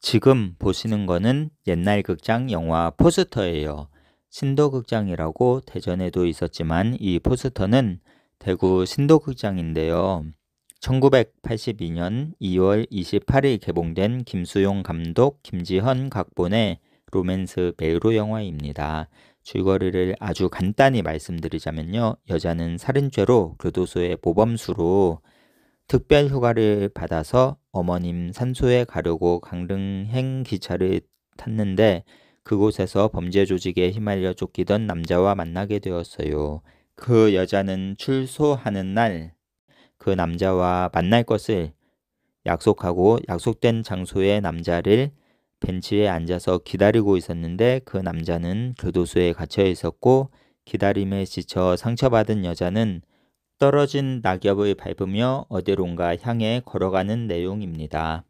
지금 보시는 거는 옛날 극장 영화 포스터예요. 신도극장이라고 대전에도 있었지만 이 포스터는 대구 신도극장인데요. 1982년 2월 28일 개봉된 김수용 감독 김지현 각본의 로맨스 메로 영화입니다. 줄거리를 아주 간단히 말씀드리자면요. 여자는 살인죄로 교도소의 모범수로 특별 휴가를 받아서 어머님 산소에 가려고 강릉행 기차를 탔는데 그곳에서 범죄 조직에 휘말려 쫓기던 남자와 만나게 되었어요. 그 여자는 출소하는 날 그 남자와 만날 것을 약속하고 약속된 장소에 남자를 벤치에 앉아서 기다리고 있었는데 그 남자는 교도소에 갇혀 있었고 기다림에 지쳐 상처받은 여자는 떨어진 낙엽을 밟으며 어디론가 향해 걸어가는 내용입니다.